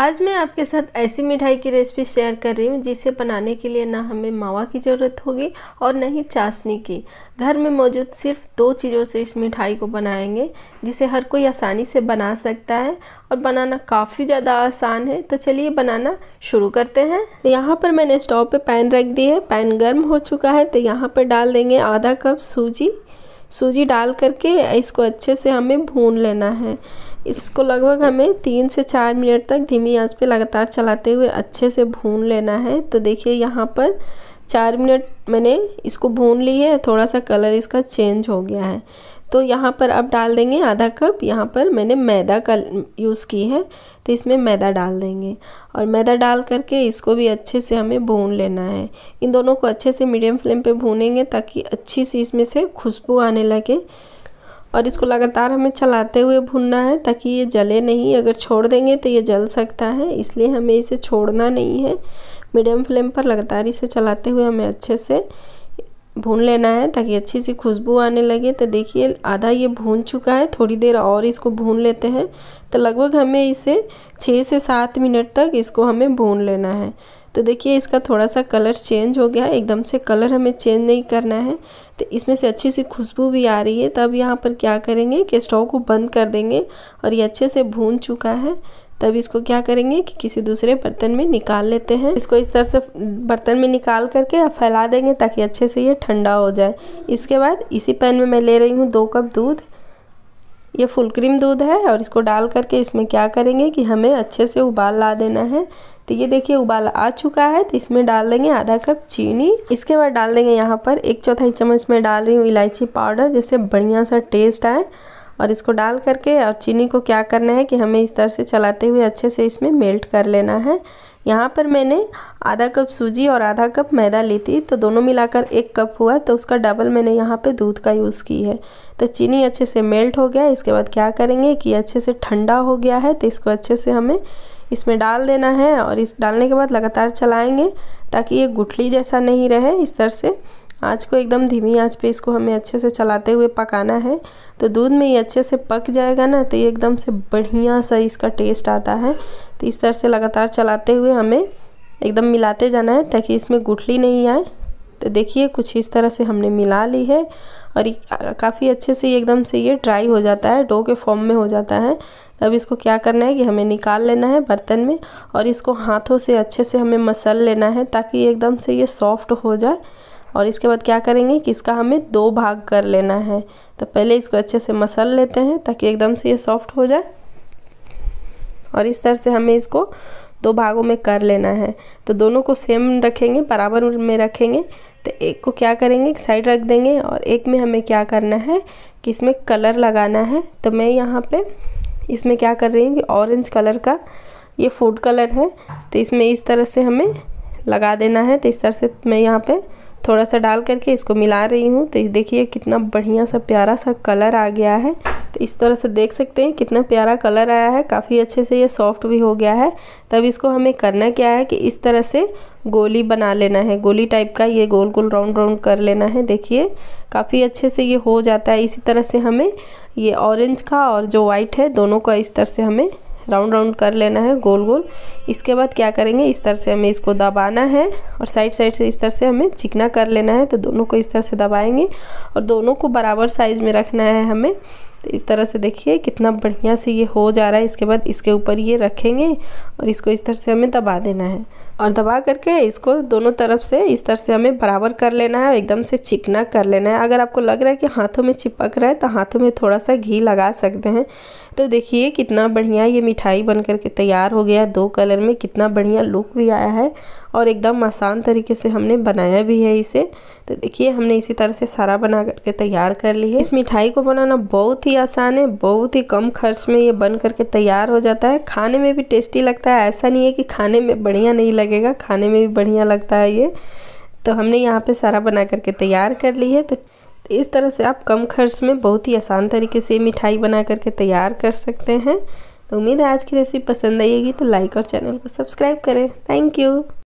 आज मैं आपके साथ ऐसी मिठाई की रेसिपी शेयर कर रही हूँ जिसे बनाने के लिए ना हमें मावा की ज़रूरत होगी और ना ही चाशनी की घर में मौजूद सिर्फ दो चीज़ों से इस मिठाई को बनाएंगे जिसे हर कोई आसानी से बना सकता है और बनाना काफ़ी ज़्यादा आसान है तो चलिए बनाना शुरू करते हैं यहाँ पर मैंने स्टोव पे पैन रख दी है पैन गर्म हो चुका है तो यहाँ पर डाल देंगे आधा कप सूजी सूजी डाल करके इसको अच्छे से हमें भून लेना है इसको लगभग हमें तीन से चार मिनट तक धीमी आंच पे लगातार चलाते हुए अच्छे से भून लेना है तो देखिए यहाँ पर चार मिनट मैंने इसको भून ली है थोड़ा सा कलर इसका चेंज हो गया है तो यहाँ पर अब डाल देंगे आधा कप यहाँ पर मैंने मैदा का यूज़ की है तो इसमें मैदा डाल देंगे और मैदा डाल करके इसको भी अच्छे से हमें भून लेना है इन दोनों को अच्छे से मीडियम फ्लेम पे भूनेंगे ताकि अच्छी सी इसमें से खुशबू आने लगे और इसको लगातार हमें चलाते हुए भूनना है ताकि ये जले नहीं अगर छोड़ देंगे तो ये जल सकता है इसलिए हमें इसे छोड़ना नहीं है मीडियम फ्लेम पर लगातार इसे चलाते हुए हमें अच्छे से भून लेना है ताकि अच्छी सी खुशबू आने लगे तो देखिए आधा ये भून चुका है थोड़ी देर और इसको भून लेते हैं तो लगभग हमें इसे छः से सात मिनट तक इसको हमें भून लेना है तो देखिए इसका थोड़ा सा कलर चेंज हो गया एकदम से कलर हमें चेंज नहीं करना है तो इसमें से अच्छी सी खुशबू भी आ रही है तब यहाँ पर क्या करेंगे कि स्टोव को बंद कर देंगे और ये अच्छे से भून चुका है तब इसको क्या करेंगे कि किसी दूसरे बर्तन में निकाल लेते हैं इसको इस तरह से बर्तन में निकाल करके फैला देंगे ताकि अच्छे से ये ठंडा हो जाए इसके बाद इसी पैन में मैं ले रही हूँ दो कप दूध ये फुल क्रीम दूध है और इसको डाल करके इसमें क्या करेंगे कि हमें अच्छे से उबाल ला देना है तो ये देखिए उबाल आ चुका है तो इसमें डाल देंगे आधा कप चीनी इसके बाद डाल देंगे यहाँ पर एक चौथाई चम्मच में डाल रही हूँ इलायची पाउडर जिससे बढ़िया सा टेस्ट आए और इसको डाल करके और चीनी को क्या करना है कि हमें इस तरह से चलाते हुए अच्छे से इसमें मेल्ट कर लेना है यहाँ पर मैंने आधा कप सूजी और आधा कप मैदा ली थी तो दोनों मिलाकर एक कप हुआ तो उसका डबल मैंने यहाँ पे दूध का यूज़ की है तो चीनी अच्छे से मेल्ट हो गया इसके बाद क्या करेंगे कि अच्छे से ठंडा हो गया है तो इसको अच्छे से हमें इसमें डाल देना है और इस डालने के बाद लगातार चलाएँगे ताकि ये गुठली जैसा नहीं रहे इस तरह से आँच को एकदम धीमी आँच पे इसको हमें अच्छे से चलाते हुए पकाना है तो दूध में ये अच्छे से पक जाएगा ना तो ये एकदम से बढ़िया सा इसका टेस्ट आता है तो इस तरह से लगातार चलाते हुए हमें एकदम मिलाते जाना है ताकि इसमें गुठली नहीं आए तो देखिए कुछ इस तरह से हमने मिला ली है और काफ़ी अच्छे से एकदम से ये ड्राई हो जाता है डो के फॉर्म में हो जाता है तब इसको क्या करना है कि हमें निकाल लेना है बर्तन में और इसको हाथों से अच्छे से हमें मसल लेना है ताकि एकदम से ये सॉफ्ट हो जाए और इसके बाद क्या करेंगे कि इसका हमें दो भाग कर लेना है तो पहले इसको अच्छे से मसल लेते हैं ताकि एकदम से ये सॉफ्ट हो जाए और इस तरह से हमें इसको दो भागों में कर लेना है तो दोनों को सेम रखेंगे बराबर में रखेंगे तो एक को क्या करेंगे एक साइड रख देंगे और एक में हमें क्या करना है कि इसमें कलर लगाना है तो मैं यहाँ पे इसमें क्या कर रही हूँ कि ऑरेंज कलर का ये फूड कलर है तो इसमें इस तरह से हमें लगा देना है तो इस तरह से मैं यहाँ पर थोड़ा सा डाल करके इसको मिला रही हूँ तो देखिए कितना बढ़िया सा प्यारा सा कलर आ गया है तो इस तरह से देख सकते हैं कितना प्यारा कलर आया है काफ़ी अच्छे से ये सॉफ्ट भी हो गया है तब इसको हमें करना क्या है कि इस तरह से गोली बना लेना है गोली टाइप का ये गोल गोल राउंड राउंड कर लेना है देखिए काफ़ी अच्छे से ये हो जाता है इसी तरह से हमें ये ऑरेंज का और जो वाइट है दोनों का इस तरह से हमें राउंड राउंड कर लेना है गोल गोल इसके बाद क्या करेंगे इस तरह से हमें इसको दबाना है और साइड साइड से इस तरह से हमें चिकना कर लेना है तो दोनों को इस तरह से दबाएंगे और दोनों को बराबर साइज़ में रखना है हमें तो इस तरह से देखिए कितना बढ़िया से ये हो जा रहा है इसके बाद इसके ऊपर ये रखेंगे और इसको इस तरह से हमें दबा देना है और दबा करके इसको दोनों तरफ से इस तरह से हमें बराबर कर लेना है एकदम से चिकना कर लेना है अगर आपको लग रहा है कि हाथों में चिपक रहा है तो हाथों में थोड़ा सा घी लगा सकते हैं तो देखिए कितना बढ़िया ये मिठाई बन करके तैयार हो गया दो कलर में कितना बढ़िया लुक भी आया है और एकदम आसान तरीके से हमने बनाया भी है इसे तो देखिए हमने इसी तरह से सारा बना करके तैयार कर ली है इस मिठाई को बनाना बहुत ही आसान है बहुत ही कम खर्च में ये बन करके तैयार हो जाता है खाने में भी टेस्टी लगता है ऐसा नहीं है कि खाने में बढ़िया नहीं लगेगा खाने में भी बढ़िया लगता है ये तो हमने यहाँ पर सारा बना करके तैयार कर ली है तो इस तरह से आप कम खर्च में बहुत ही आसान तरीके से मिठाई बना करके तैयार कर सकते हैं तो उम्मीद है आज की रेसिपी पसंद आएगी तो लाइक और चैनल को सब्सक्राइब करें थैंक यू